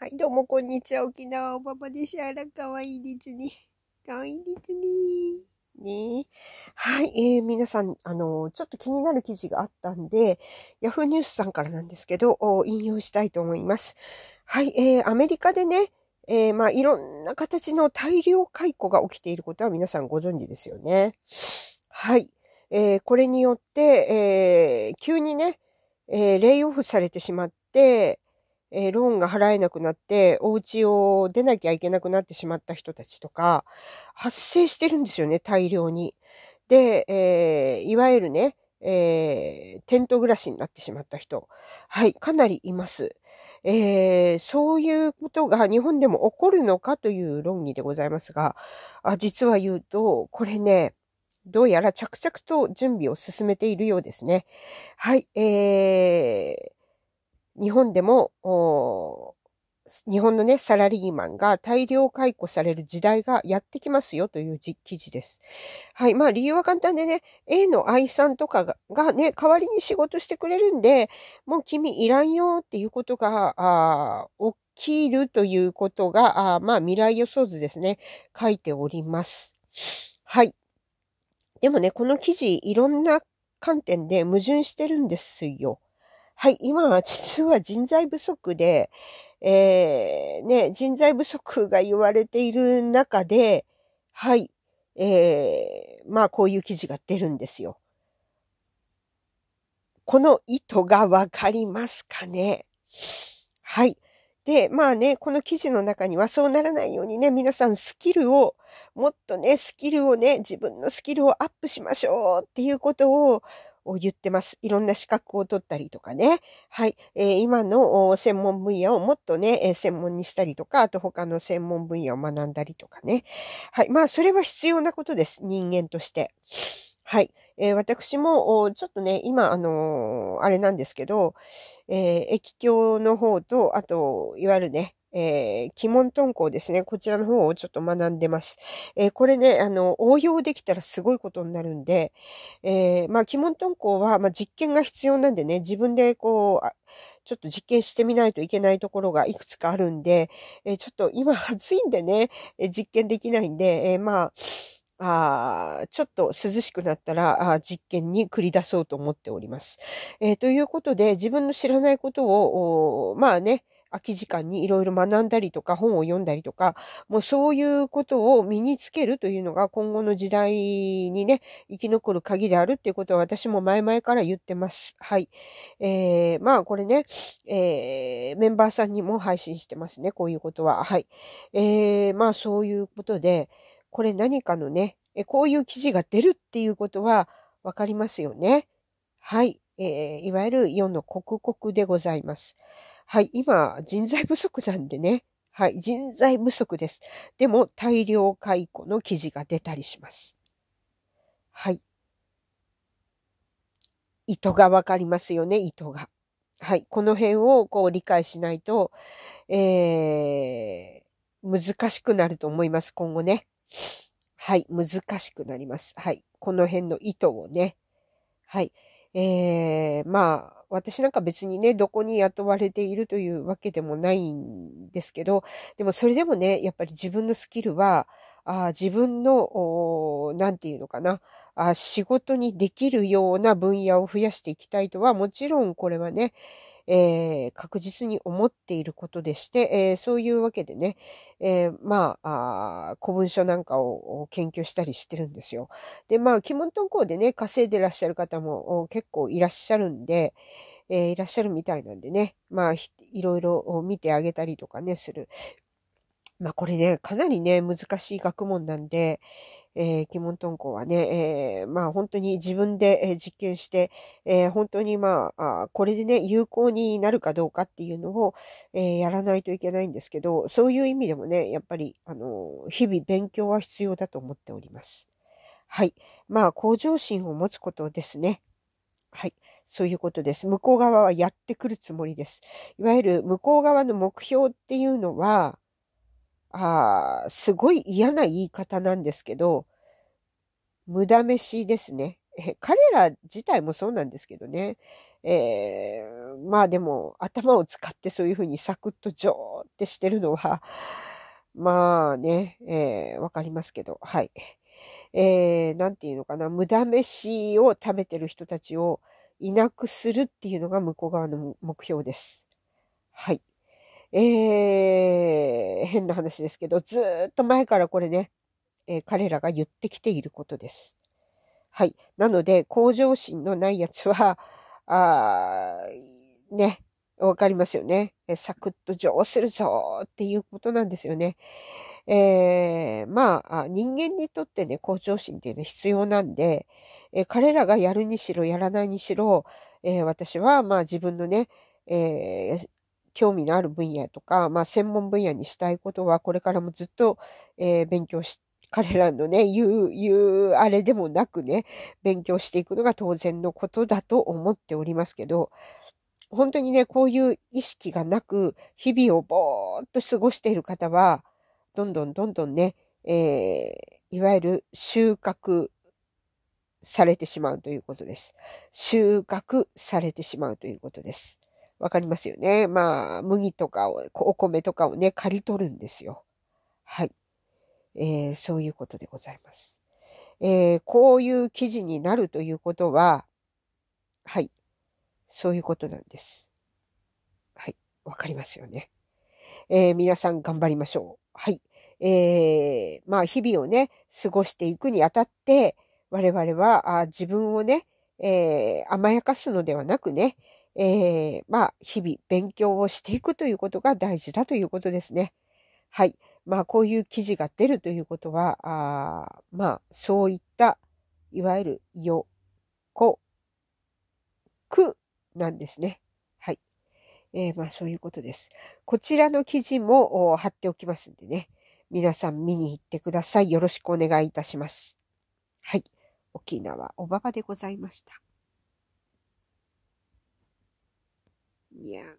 はい、どうもこんにちは。沖縄おばばです。あら、かわいいズニー。かわいいディズニね。ねはい、えー、皆さん、あのちょっと気になる記事があったんで、Yahoo ニュースさんからなんですけど、引用したいと思います。はい、えー、アメリカでね、えー、まあ、いろんな形の大量解雇が起きていることは皆さんご存知ですよね。はい。えー、これによって、えー、急にね、えー、レイオフされてしまって、えローンが払えなくなって、お家を出なきゃいけなくなってしまった人たちとか、発生してるんですよね、大量に。で、えー、いわゆるね、えー、テント暮らしになってしまった人。はい、かなりいます。えー、そういうことが日本でも起こるのかという論議でございますが、あ実は言うと、これね、どうやら着々と準備を進めているようですね。はい、えー、日本でも、日本のね、サラリーマンが大量解雇される時代がやってきますよという記事です。はい。まあ理由は簡単でね、A の愛さんとかががね、代わりに仕事してくれるんで、もう君いらんよっていうことが、あ起きるということが、あまあ未来予想図ですね、書いております。はい。でもね、この記事いろんな観点で矛盾してるんですよ。はい、今は実は人材不足で、えー、ね、人材不足が言われている中で、はい、えー、まあこういう記事が出るんですよ。この意図がわかりますかねはい。で、まあね、この記事の中にはそうならないようにね、皆さんスキルを、もっとね、スキルをね、自分のスキルをアップしましょうっていうことを、を言ってます。いろんな資格を取ったりとかね。はい。えー、今の専門分野をもっとね、え専門にしたりとか、あと他の専門分野を学んだりとかね。はい。まあ、それは必要なことです。人間として。はい。えー、私も、ちょっとね、今、あのー、あれなんですけど、えー、液境の方と、あと、いわゆるね、えー、鬼門遁甲ですね。こちらの方をちょっと学んでます。えー、これね、あの、応用できたらすごいことになるんで、えー、まあ、鬼門遁甲は、まあ、実験が必要なんでね、自分でこう、ちょっと実験してみないといけないところがいくつかあるんで、えー、ちょっと今暑いんでね、えー、実験できないんで、えー、まあ、あちょっと涼しくなったらあ実験に繰り出そうと思っております。えー、ということで、自分の知らないことを、まあね、空き時間にいろいろ学んだりとか本を読んだりとか、もうそういうことを身につけるというのが今後の時代にね、生き残る鍵であるっていうことは私も前々から言ってます。はい。えー、まあこれね、えー、メンバーさんにも配信してますね、こういうことは。はい。えー、まあそういうことで、これ何かのね、こういう記事が出るっていうことはわかりますよね。はい。えー、いわゆる世の刻々でございます。はい、今、人材不足なんでね。はい、人材不足です。でも、大量解雇の記事が出たりします。はい。意図がわかりますよね、意図が。はい、この辺をこう理解しないと、えー、難しくなると思います、今後ね。はい、難しくなります。はい、この辺の意図をね。はい、えー、まあ、私なんか別にね、どこに雇われているというわけでもないんですけど、でもそれでもね、やっぱり自分のスキルは、あ自分の、何て言うのかな、あ仕事にできるような分野を増やしていきたいとは、もちろんこれはね、えー、確実に思っていることでして、えー、そういうわけでね、えー、まあ古文書なんかを研究したりしてるんですよ。で、まあ、鬼門遁甲でね、稼いでらっしゃる方も結構いらっしゃるんで、えー、いらっしゃるみたいなんでね、まあ、いろいろ見てあげたりとかね、する。まあ、これね、かなりね、難しい学問なんで、えー、鬼門遁甲はね、えー、まあ本当に自分で実験して、えー、本当にまあこれでね、有効になるかどうかっていうのを、えー、やらないといけないんですけど、そういう意味でもね、やっぱり、あの、日々勉強は必要だと思っております。はい。まあ、向上心を持つことですね。はい。そういうことです。向こう側はやってくるつもりです。いわゆる向こう側の目標っていうのは、あすごい嫌な言い方なんですけど、無駄飯ですね。彼ら自体もそうなんですけどね。えー、まあでも頭を使ってそういうふうにサクッとジョーってしてるのは、まあね、えー、わかりますけど、はい。えー、なんていうのかな、無駄飯を食べてる人たちをいなくするっていうのが向こう側の目標です。はい。えー、変な話ですけど、ずっと前からこれね、えー、彼らが言ってきていることです。はい。なので、向上心のないやつは、あね、わかりますよね。サクッと上するぞっていうことなんですよね。えー、まあ、人間にとってね、向上心っていうのは必要なんで、えー、彼らがやるにしろ、やらないにしろ、えー、私は、まあ自分のね、えー、興味のある分野とか、まあ、専門分野にしたいことは、これからもずっと、えー、勉強し、彼らのね、言う、言う、あれでもなくね、勉強していくのが当然のことだと思っておりますけど、本当にね、こういう意識がなく、日々をぼーっと過ごしている方は、どんどんどんどんね、えー、いわゆる収穫されてしまうということです。収穫されてしまうということです。わかりますよね。まあ、麦とかを、お米とかをね、刈り取るんですよ。はい。えー、そういうことでございます。えー、こういう記事になるということは、はい。そういうことなんです。はい。わかりますよね。えー、皆さん頑張りましょう。はい。えー、まあ、日々をね、過ごしていくにあたって、我々は、あ自分をね、えー、甘やかすのではなくね、えー、まあ、日々勉強をしていくということが大事だということですね。はい。まあ、こういう記事が出るということは、あまあ、そういった、いわゆる、よ、こ、く、なんですね。はい。えー、まあ、そういうことです。こちらの記事も貼っておきますんでね。皆さん見に行ってください。よろしくお願いいたします。はい。沖縄おばばでございました。Yeah.